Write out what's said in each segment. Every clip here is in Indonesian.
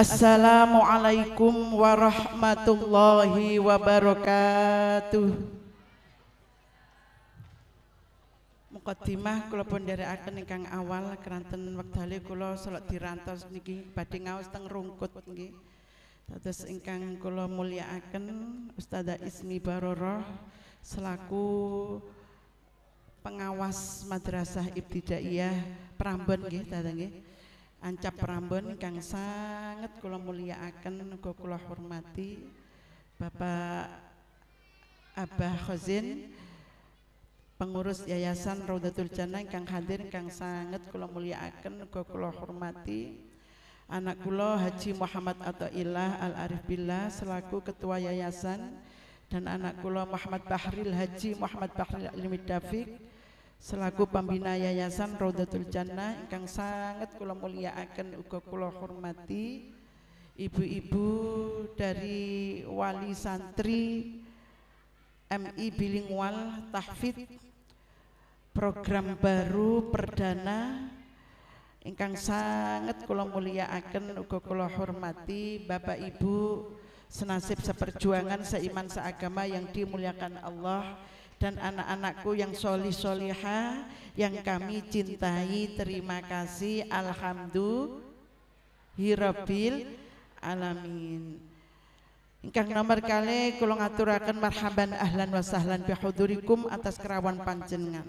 Assalamualaikum warahmatullahi wabarakatuh. Mukaddimah kula pundherekaken ingkang awal keranten hari kula salat dirantos niki badhe ngaos teng rungkut nggih. Dados ingkang kula mulyakaken Ustazah Ismi Baroroh selaku pengawas Madrasah Ibtidaiyah Prambon nggih, Dadah nggih ancap Prambon kang sangat kula mulyakaken uga kula hormati Bapak Abah Khazin pengurus Yayasan Raudatul Jannah kang hadir kang sangat kula mulyakaken uga kula hormati anak kula Haji Muhammad atau Ilah Al Arif Billah selaku ketua yayasan dan anak kula Muhammad Bahril Haji Muhammad Bahril Limit Dafiq selaku pembina Yayasan Roda Jannah ingkang sangat kula mulyakaken uga kula hormati ibu-ibu dari wali santri MI Bilingual Tahfid program baru perdana ingkang sangat kula mulyakaken uga kula hormati Bapak Ibu senasib seperjuangan seiman seagama yang dimuliakan Allah dan anak-anakku yang solih soliha yang kami cintai terima kasih alhamdulillahirabbil ya alamin Ingkang nomor kali kula ngaturaken marhaban ahlan wasahlan sahlan bihudurikum atas kerawan panjenengan.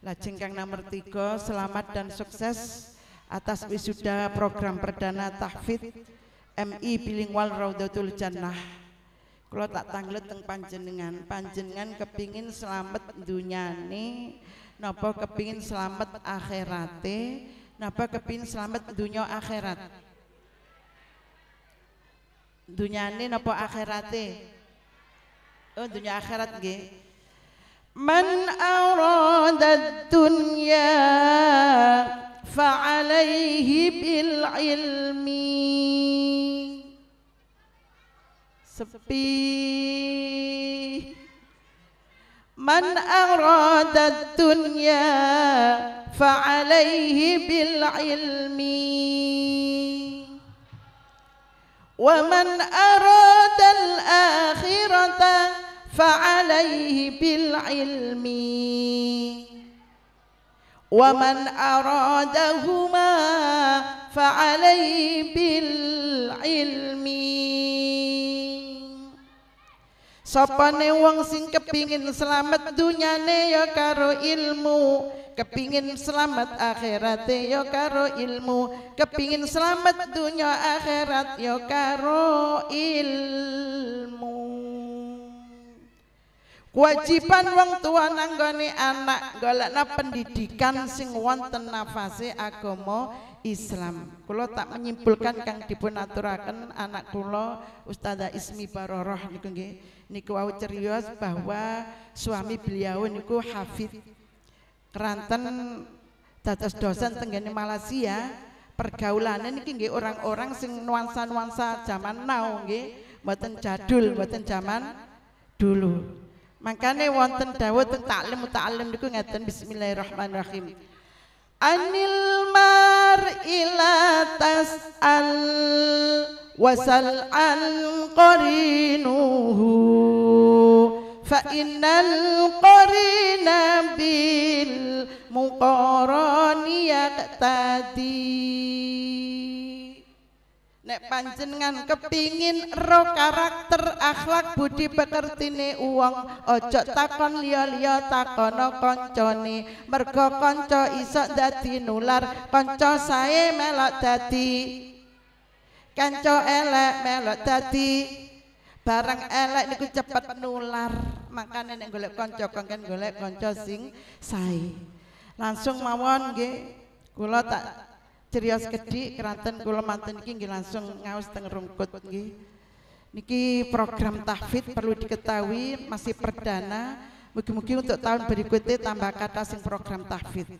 Lajeng kang nomor tiga selamat dan sukses atas wisuda program perdana tahfidz MI Bilingual Raudatul Jannah kalau tak tanggul teng panjenengan panjenengan kepingin selamat dunia ini, napa kepingin selamat akhirat? napa kepingin selamat dunia akhirat Dunia ini napa oh, akhirat? oh dunia akhirat g? man arada dunya fa alaihi bil ilmi sepi Man arada dunya fa'alaihi bil ilmi Wa man arada al akhirata fa'alaihi bil ilmi ومن أرادهما فعليه بالعلم Sapa ne wong sing kepingin selamat dunyane ya karo ilmu Kepingin selamat akhirat ya karo ilmu Kepingin selamat dunya akhirat ya karo ilmu Kewajiban wong tua nanggoni anak golekna pendidikan sing wonten nafase agomo Islam. Kulo tak menyimpulkan kang dipun aturaken anak kulo Ustazah Ismi Baroroh niku nggih. Niku wau cerios bahwa suami beliau niku hafid keranten dados dosen tenggene Malaysia. Pergaulannya niki nggih orang-orang sing nuansa-nuansa zaman now nggih, mboten jadul, mboten zaman dulu. Makanya wonten dawuh teng taklim muta'allim niku ngaten bismillahirrahmanirrahim. Anil mar ila tas'al wasal an qarinuhu fa innal qarina bil muqarani yaqtadi nek panjenengan kepingin ro karakter akhlak budi pekertine uang ojo takon liya liya takono koncone mergo konco iso dadi nular konco saya melok dadi kanco elek melok dadi barang elek niku cepet nular makane nek golek kanca kengken golek kanca sing sae langsung mawon nggih kula tak Cerios Kedhik keraton kula manten iki langsung ngaus teng Rungkut nggih. Niki program tahfidz perlu diketahui masih perdana. mungkin mungkin untuk tahun berikutnya tambah kata sing program tahfidz.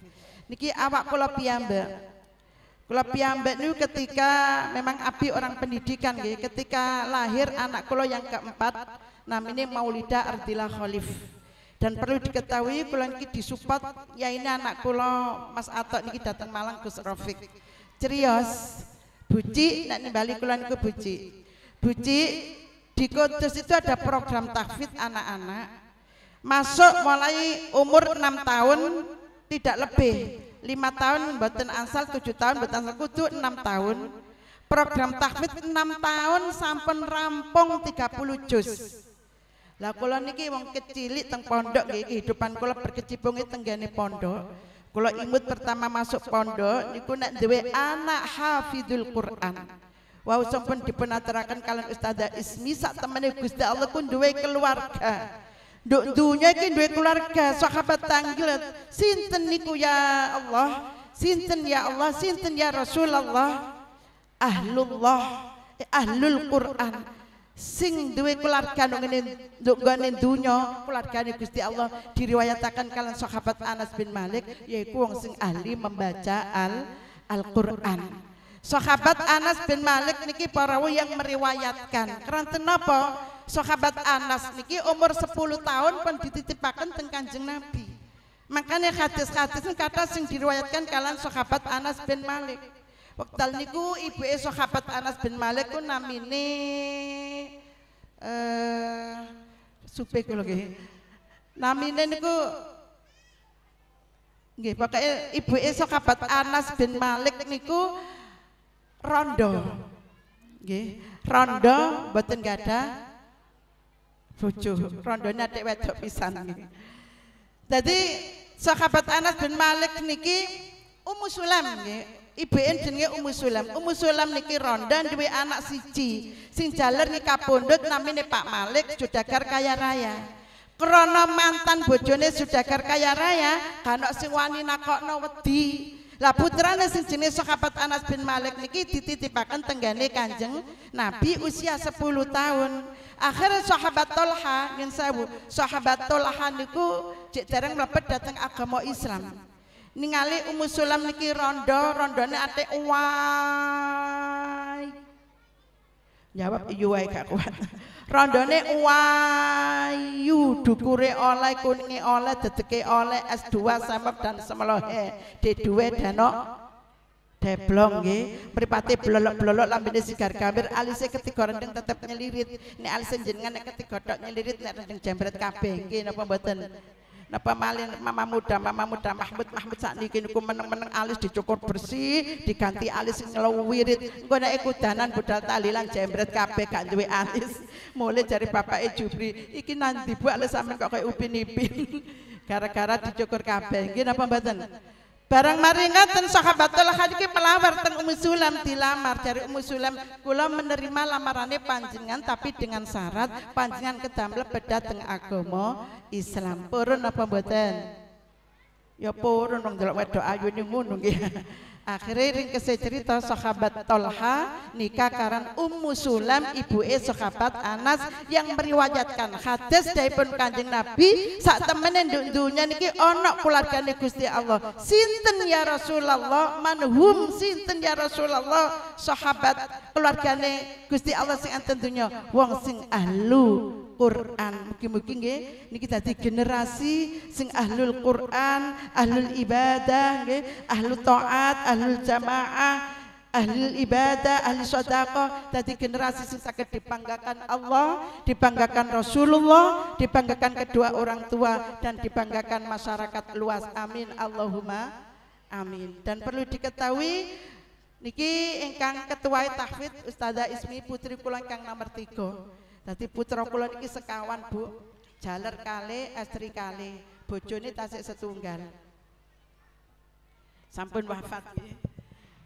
Niki awak kula piyambak. Kula piyambak niku ketika memang api orang pendidikan nggih, ketika lahir anak kula yang keempat namanya Maulida Ardila Khalif. Dan perlu diketahui kula niki disupport ini anak kula Mas Atok niki datang Malang Gus Rafiq. Cerios. Buci, nak nimbali kulan ke Buci. Buci di Kudus itu ada program tahfidz anak-anak. Masuk mulai umur 6 tahun tidak lebih. 5 tahun mboten asal, 7 tahun mboten asal kudu 6 tahun. Program tahfidz 6 tahun sampun rampung 30 juz. Lah kula niki wong kecilik teng pondok nggih kehidupan kula berkecimpung teng pondok. Kalau imut pertama masuk pondok niku nak dewe anak hafidul Quran. Wau sampun dipunaturaken kalian Ustazah Ismi sak temene Gusti Allah kun duwe keluarga. Duk dunya iki duwe keluarga, sahabat tanggil. Sinten niku ya Allah? Sinten ya Allah, sinten ya Rasulullah? Ahlullah, Allah. Eh, ahlul Quran sing duwe keluarga untuk nduk dunia, dunya keluargane Gusti Allah diriwayatakan kalian sahabat Anas bin Malik yaitu wong sing ahli membaca al Al-Qur'an. Sahabat Anas bin Malik niki para yang meriwayatkan. keren kenapa? Sahabat Anas niki umur 10 tahun pun dititipakan teng Nabi. Makanya hadis-hadis kata sing diriwayatkan kalian sahabat Anas bin Malik. Wektal niku Esok sahabat Anas bin Malik ku namine eh supe kula nggih. Namine niku nggih Ibu Esok sahabat Anas bin Malik niku Rondo. Nggih, Rondo mboten gadah bojo. Rondone atik wedok pisan nggih. Dadi sahabat Anas bin Malik niki Ummu Sulam nggih IBN jenenge Ummu Sulam. Ummu Sulam niki ronda duwe anak siji. Sing jaler niki kapundhut namine Pak Malik Judagar Kaya Raya. Krana mantan bojone Judagar Kaya Raya, kanok sing wani nakokno wedi. Lah putrane sing jenis sahabat Anas bin Malik niki dititipaken tenggane Kanjeng Nabi usia 10 tahun. Akhirnya sahabat Tolha, yen sahabat Tolha niku cek dereng mlebet dhateng agama Islam ningali umusulam Sulam niki rondo rondone ate uai. jawab uai iya wae gak kuat rondone uwayu dukure oleh kuningi oleh deteke oleh S2 semer dan semelohe D2 danok deblong nggih mripate blolok-blolok lambene sigar gambir alise ketiga rendeng tetep nyelirit nek alise jenengan nek ketiga tok nyelirit nek rendeng jambret kabeh nggih napa mboten napa malin mama muda mama muda Mahmud Mahmud saat niki niku meneng-meneng alis dicukur bersih diganti alis nglewirit gue naik kudanan budal talilan jembret kabeh gak duwe alis mulai dari bapake Jubri iki nanti bu alis sampe kok kayak upin ipin gara-gara dicukur kabeh nggih napa mboten Barang mari ngaten sahabatul hakim melawar teng Ummu Sulam dilamar dari Ummu Sulam kula menerima lamarane panjenengan tapi dengan syarat panjenengan kedamel beda teng agama Islam. Purun apa mboten? Ya purun wong delok wedok ayu ngono nggih. Akhirnya ringkese cerita sahabat Tolha nikah karan Ummu Sulam ibu e sahabat Anas yang meriwayatkan hadis dari pun kanjeng Nabi saat temenin dunia niki onok keluarga Gusti Allah sinten ya Rasulullah manhum sinten ya Rasulullah sahabat keluarga Gusti Allah sing enten wong sing ahlu Quran. mungkin-mungkin mugi Ini niki di generasi sing ahlul Quran, ahlul ibadah ya ahlul taat, ahlul jamaah, ahlul ibadah, ahli sodako Tadi generasi sing saged dibanggakan Allah, dibanggakan Rasulullah, dibanggakan kedua orang tua dan dibanggakan masyarakat luas. Amin Allahumma amin. Dan perlu diketahui Niki engkang ketua tahfidz Ustazah Ismi Putri Kulang kang nomor tiga. Tadi putra kula niki sekawan, Bu. Jaler kali, estri kali. Bojone tasik setunggal. Sampun wafat.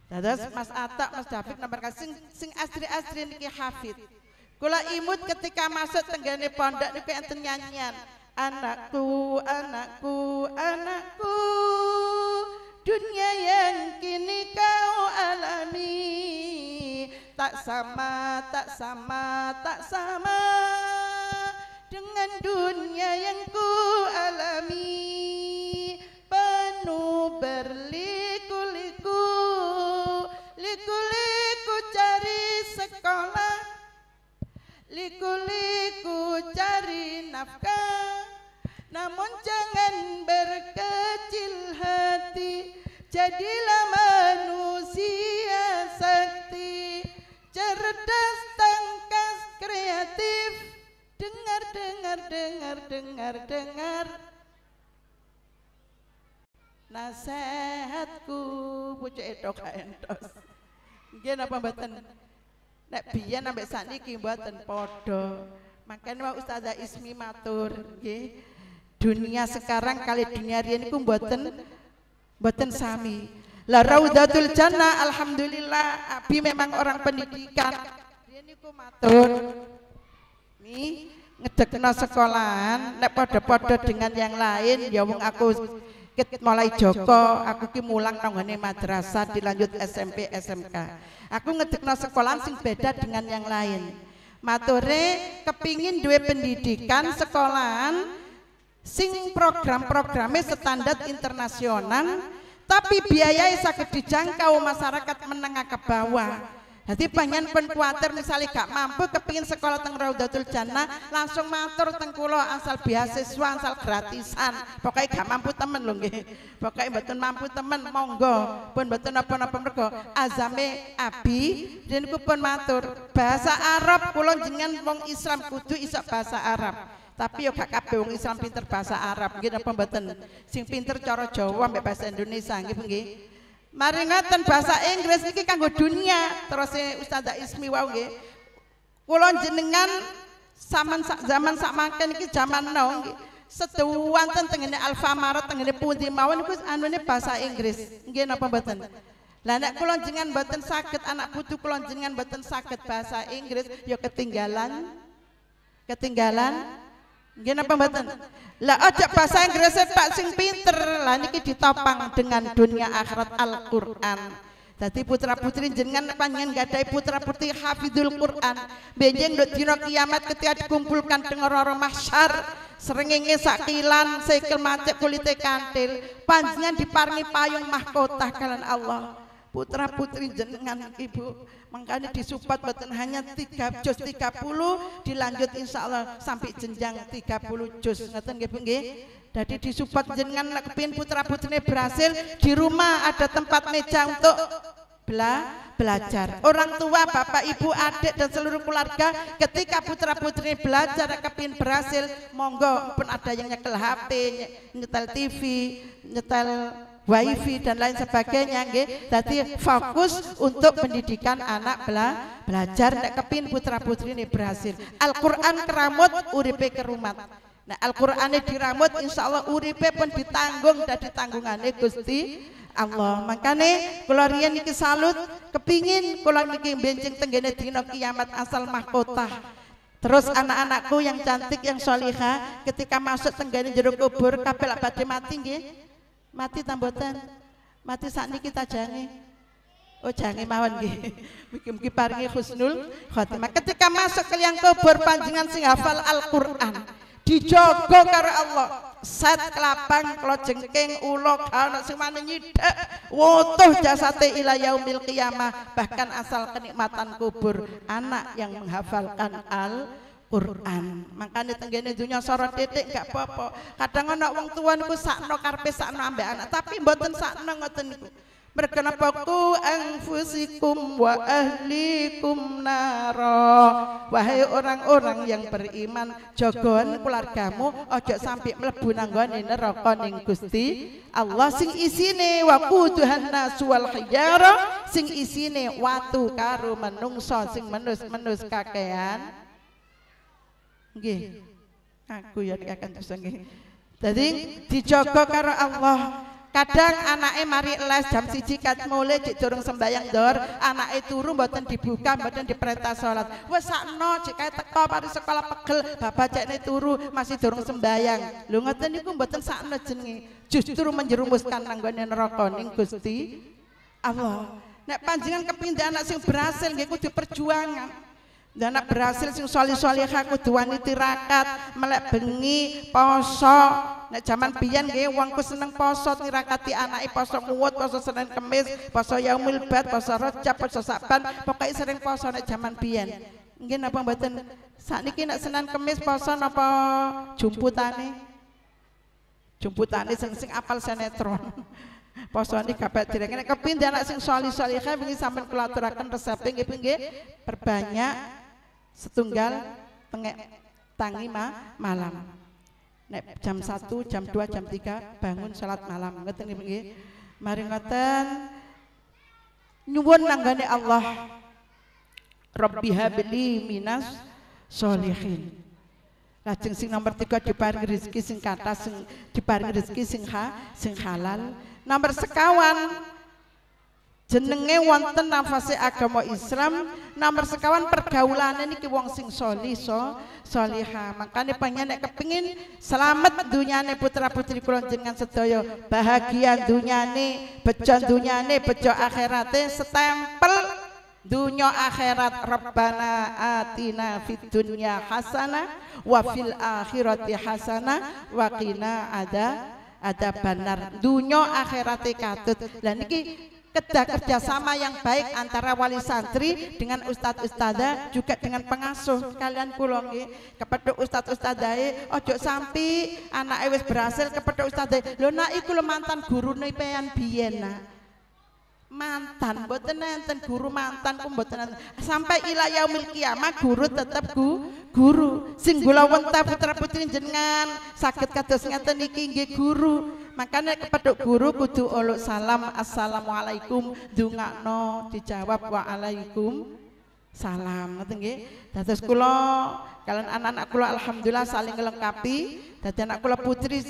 Dados Mas Atok, Mas David nomor sing sing estri-estri niki hafid. Kula imut ketika masuk tenggane pondok niku enten nyanyian. Anakku, anakku, anakku. Dunia yang kini kau alami tak sama tak sama tak sama dengan dunia yang ku alami penuh berliku-liku liku-liku cari sekolah liku-liku cari nafkah namun jangan berkecil hati jadilah cerdas tangkas kreatif dengar dengar dengar dengar dengar nasehatku pucuk edok entos nggih napa mboten nek biyen sampai sakniki mboten padha makane wae ustazah Ismi matur nggih dunia sekarang kali dunia riyen iku mboten mboten sami lah Raudatul Jannah alhamdulillah Abi memang orang pendidikan niku matur nih ngedekno sekolahan nek padha-padha dengan yang lain ya wong aku ket mulai Joko aku ki mulang tanggane madrasah dilanjut SMP SMK aku ngedekno sekolahan sing beda dengan yang lain mature kepingin duwe pendidikan sekolahan sing program-programnya standar internasional tapi biayanya sakit dijangkau masyarakat menengah ke bawah jadi pengen pun kuatir misalnya gak mampu kepingin sekolah teng Raudatul Jannah langsung matur teng kula asal beasiswa asal gratisan. Pokoknya gak mampu temen lho nggih. Pokoknya mboten mampu temen monggo pun mboten apa-apa mergo azame abi dan pun matur bahasa Arab kula jenengan wong Islam kudu iso bahasa Arab. tapi yo gak kabeh wong Islam pinter bahasa Arab nggih napa mboten sing pinter cara Jawa mbek bahasa Indonesia nggih nggih Mari ngeten bahasa Inggris iki kanggo dunia. Terus e Ustazah Ismi wau nggih. E kula jenengan zaman zaman sak makan, iki zaman now nggih. Seduwan ten tengene Alfamart tengene pundi mawon anu anune bahasa Inggris. Nggih napa mboten? Lah nek kula jenengan mboten saged anak putu kula jenengan mboten saged bahasa Inggris ya ketinggalan ketinggalan Nggih napa mboten? Lah aja bahasa Inggris Pak sing pinter. Lah niki ditopang dengan dunia akhirat Al-Qur'an. Jadi putra-putri jenengan panjenengan ada putra-putri hafidul Qur'an. Benjen nduk dina kiamat ketika dikumpulkan dengan orang mahsyar serengenge sakilan sekel macet kulite kantil panjenengan diparingi payung mahkota kalian Allah putra putri jenengan ibu makanya disupat beten hanya tiga juz tiga puluh dilanjut insya Allah sampai jenjang tiga puluh juz ngeten nggih Bu nggih jadi disupat jenengan nak kepin putra putrinya berhasil di rumah ada tempat meja untuk bela belajar orang tua bapak ibu adik dan seluruh keluarga ketika putra putri belajar kepin berhasil monggo pun ada yang nyetel HP nyetel TV nyetel wifi dan lain sebagainya nggih. Dadi fokus untuk pendidikan anak bela belajar nek kepin putra putri ini berhasil. Al-Qur'an keramut uripe kerumat. Nah Al-Qur'an diramut insya uripe pun ditanggung dan ditanggungane Gusti Allah. Makane kula riyen niki salut kepingin kula niki benjing tenggene dina kiamat asal mahkota. Terus anak-anakku yang cantik yang solihah ketika masuk tenggene jeruk kubur kabel abadi mati Mati tamboten mati saat ini kita jangi Oh jangi mawon gih mungkin mungkin paringi khusnul khotimah. Ketika masuk ke liang kubur panjangan sing hafal Al-Qur'an, dijogo karena Allah. Set kelapang klo jengking ulo kana sing mana nyidak wotoh jasate ilayau yaumil qiyamah bahkan asal kenikmatan kubur anak yang menghafalkan al Quran. Makanya tenggene dunia sorot titik gak popo. Kadang anak wong tuanku sakno karpe sakno ambek anak, tapi mboten sakno ngoten niku. Mereka ku anfusikum wa ahlikum naro Wahai orang-orang yang beriman Jogon keluargamu ojo sampai melebu ini rokok ning Gusti Allah sing isine wa tuhan nasual wal sing isine watu karu menungso sing menus-menus kakean Nggih. Aku ya nek akan dosa nggih. Dadi dijogo karo Allah. Kadang anake mari les jam siji kat mulai cik durung sembayang dor, anake turu mboten dibuka, mboten diperintah salat. Wes sakno cik kae teko mari sekolah pegel, bapak cekne turu masih durung sembayang. Lho ngoten niku mboten sakno jenenge. Justru menjerumuskan nanggone neraka ning Gusti Allah. Nek panjenengan kepindah anak sing berhasil nggih kudu perjuangan. Dan nak berhasil sing aku tuan itu tirakat, melek bengi, poso. Nek zaman pion, nggih uangku seneng poso tirakati i poso muat, poso Senin Kemis, poso yang milbat poso Rajab, poso Saban, pokoke sering poso nek zaman pion, Nggih napa saat ini nak Senin Kemis poso napa jumputane? Jumputane sing sing apal sinetron. ini kapek direng nek kepindah anak sing soli-soli, kaya sampean kula aturaken resep nggih perbanyak setunggal tengek tangi ma, malam nek jam 1 jam 2 jam 3 bangun salat malam ngeten nggih mari ngoten nyuwun nanggane Allah Rabbi habli minas solihin lajeng sing nomor 3 diparingi rezeki sing kata sing diparingi rezeki sing ha, sing halal nomor sekawan jenenge wonten nafase agama Islam nomor sekawan pergaulan niki wong sing soli so soliha makanya pengen nek kepingin selamat dunyane putra putri kulon jengan sedoyo bahagia dunyane bejo dunyane bejo akhirate setempel dunia akhirat rabbana atina fid dunya hasana wa fil akhirati hasana wa qina ada ada banar Dunia akhirate katut lah niki kerja kerjasama yang baik antara wali santri dengan ustadz ustadzah juga dengan pengasuh kalian kulongi kepada ustadz ustadzah e, ojo sampi anak ewes berhasil kepada ustadz e. lo nak iku mantan guru nih pean biena mantan mboten enten guru mantan ku mboten sampai ila yaumil kiamah guru tetep ku guru sing kula putra putri jenengan sakit kados ngeten iki nggih guru makanya kepada guru kudu olok salam assalamualaikum dungakno dijawab waalaikum salam ngoten nggih dados kalian anak-anak kula alhamdulillah saling melengkapi dadi anak kula putri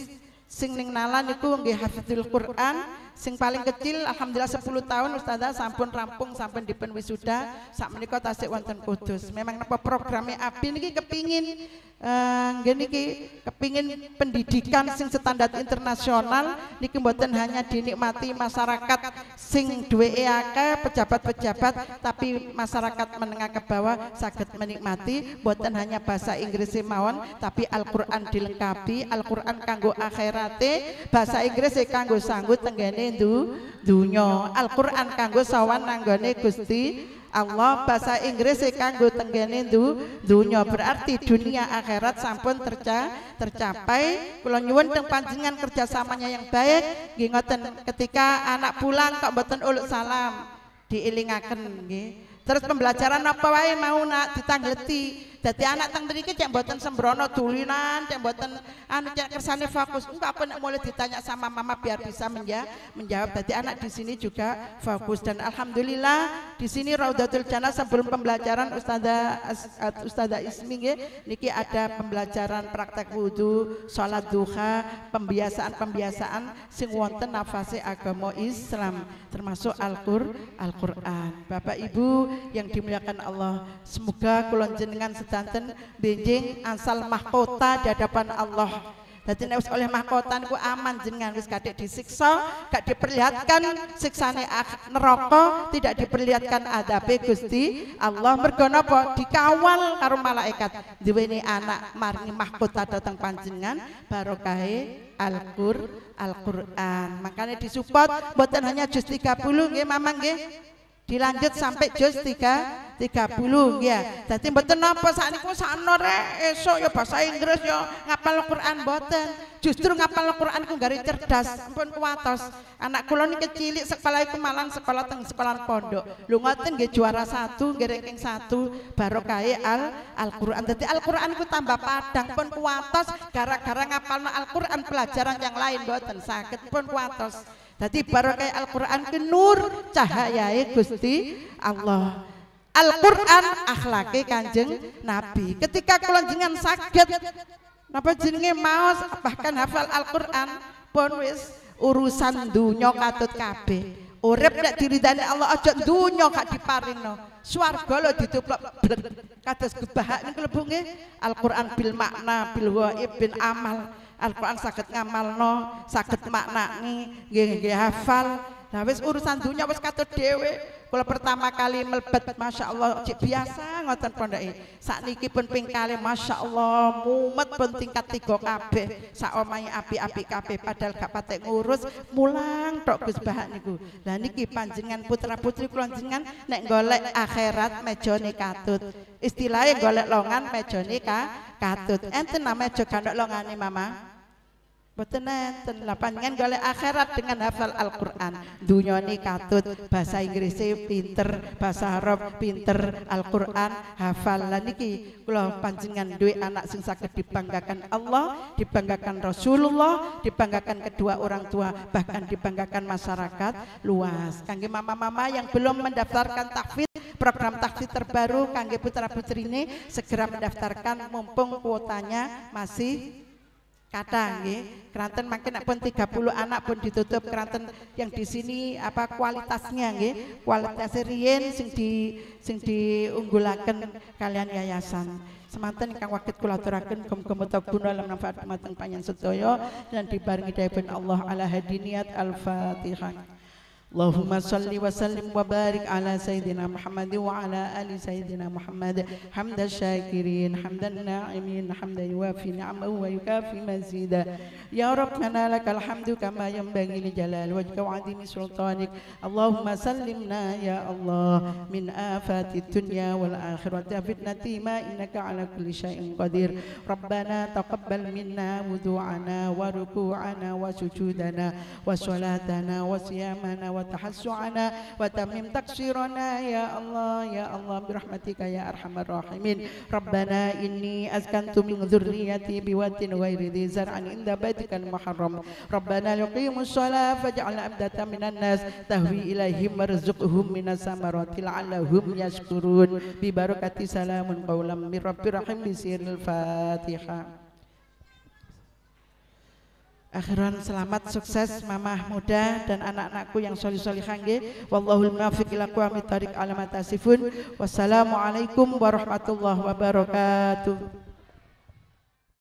sing ning nalan itu nggih hafizul Quran Sing paling kecil alhamdulillah 10 tahun Ustazah sampun rampung sampun dipun wisuda sak menika tasik wonten Kudus. Memang napa programnya? Abi niki kepingin Eh, Gini, ki kepingin pendidikan sing standar internasional niki mboten hanya dinikmati masyarakat sing duwe pejabat-pejabat tapi masyarakat menengah ke bawah sakit menikmati mboten hanya bahasa Inggris e mawon tapi Al-Qur'an dilengkapi Al-Qur'an kanggo akhirate bahasa Inggris e kanggo sanggut tenggene du, dunya Al-Qur'an kanggo sawan nanggone Gusti Allah bahasa Inggris kanggo tenggene du, dunya berarti dunia akhirat sampun terca, tercapai kula nyuwun teng panjenengan kerjasamanya yang baik nggih ketika anak pulang kok mboten uluk salam dielingaken nggih terus pembelajaran apa wae mau nak ngerti. Jadi anak teng mriki cek mboten sembrono tulinan, cek mboten anu cek kersane fokus. Enggak apa nek mulai ditanya sama mama biar bisa menja menjawab. Jadi anak di sini juga fokus dan alhamdulillah di sini Raudatul Jannah sebelum pembelajaran Ustazah Ustazah Ismi nggih niki ada pembelajaran praktek wudhu, sholat duha, pembiasaan-pembiasaan sing wonten nafase agama Islam termasuk Al-Qur'an. Al Bapak Ibu yang dimuliakan Allah, semoga kulon jenengan danten benjing asal mahkota di hadapan Allah jadi nek oleh mahkota niku aman jenengan wis kadek disiksa, gak diperlihatkan siksane neraka, tidak diperlihatkan adabe Gusti Allah mergo napa dikawal karo malaikat. Duweni anak maringi mahkota datang panjenengan barokahe Al-Qur Al-Qur'an. Makanya disupport buatan hanya juz 30 nggih Mamang nggih. Dilanjut sampai juz 3 30 nggih. Dadi mboten napa sakniku sakno rek esuk ya bahasa Inggris ya ngapal Al-Qur'an mboten. Justru ngapal Al-Qur'an ku gari cerdas, ampun kuatos. Anak kula niki cilik sekolah iku malang sekolah teng sekolah pondok. Lu ngoten nggih juara satu, nggih ranking satu Barokah Al Al-Qur'an. Dadi Al-Qur'an ku tambah padang pun kuatos. gara-gara ngapal Al-Qur'an pelajaran yang lain mboten sakit pun kuatos. Jadi barokah Al-Qur'an ke nur cahaya Gusti Allah. Al-Qur'an akhlaki Kanjeng Nabi. Ketika kula sakit saged napa jenenge maos bahkan hafal Al-Qur'an pun wis urusan dunya katut kabeh. Urip nek diridani Allah aja dunya gak diparingno. Swarga lo dituplok blek. Kados gebahak niku Al-Qur'an bil makna bil waib bin amal. Al-Qur'an saged ngamalno, saged maknani, nggih nggih hafal. Nah wis urusan dunya wis katut dhewe. Kalau pertama kali melebet Masya Allah cik biasa ngotot pondai Saat niki pun ping kali Masya Allah mumet pun tingkat tiga kabeh omai api-api kape, padahal gak patek ngurus Mulang tok Gus Bahak niku dan niki panjenengan putra putri kulon jenengan Nek golek akhirat mejone katut Istilahnya golek longan mejone ka katut Enten namanya longan longane mama Boten enten lah panjenengan golek akhirat dengan hafal Al-Qur'an. Dunyane katut, bahasa Inggris pinter, bahasa Arab pinter, Al-Qur'an hafal. Lah niki kula panjenengan duwe anak sing saged dibanggakan Allah, dibanggakan Rasulullah, dibanggakan kedua orang tua, bahkan dibanggakan masyarakat luas. Kangge mama-mama yang belum mendaftarkan tahfidz program takfir terbaru kangge putra putrine segera mendaftarkan mumpung kuotanya masih kadang nggih, keraton makin nek pun 30 anak pun ditutup keraton yang di sini apa kualitasnya nggih, kualitas riyen sing di sing diunggulaken kalian yayasan. Semanten kang wakit kula aturaken gum-gum guna lan manfaat mateng panjenengan sedaya dan dibarengi dening Allah ala hadiniat al-Fatihah. اللهم صل وسلم وبارك على سيدنا محمد وعلى آل سيدنا محمد حمد الشاكرين حمد الناعمين حمدا يوافي نعمه ويكافي مزيدا يا ربنا لك الحمد كما ينبغي لجلال وجهك وعظيم سلطانك اللهم سلمنا يا الله من آفات الدنيا والآخرة فتنة ما إنك على كل شيء قدير ربنا تقبل منا وضوعنا وركوعنا وسجودنا وصلاتنا وصيامنا وتحسعنا وتمم تقصيرنا يا الله يا الله برحمتك يا أرحم الراحمين ربنا إني أسكنت من ذريتي بواد غير ذي زرع عند بيتك المحرم ربنا يقيموا الصلاة فاجعل أبدة من الناس تهوي إليهم وارزقهم من الثمرات لعلهم يشكرون ببركة سلام قولا من رب رحيم بسير الفاتحة Akhiran selamat sukses mamah muda dan anak-anakku yang solih soli hangge. Wallahul muwaffiq ila aqwamit thariq alamat Wassalamualaikum warahmatullahi wabarakatuh.